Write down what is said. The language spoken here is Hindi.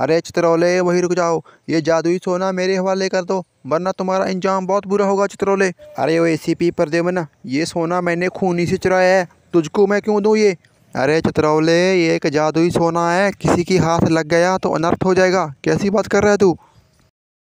अरे चित्रौले वहीं रुक जाओ ये जादुई सोना मेरे हवाले कर दो वरना तुम्हारा इंजाम बहुत बुरा होगा चित्रौले अरे वो ए सी पी पर देवना ये सोना मैंने खूनी से चुराया है तुझको मैं क्यों दूँ ये अरे चित्रौले ये एक जादुई सोना है किसी की हाथ लग गया तो अनर्थ हो जाएगा कैसी बात कर रहा है तू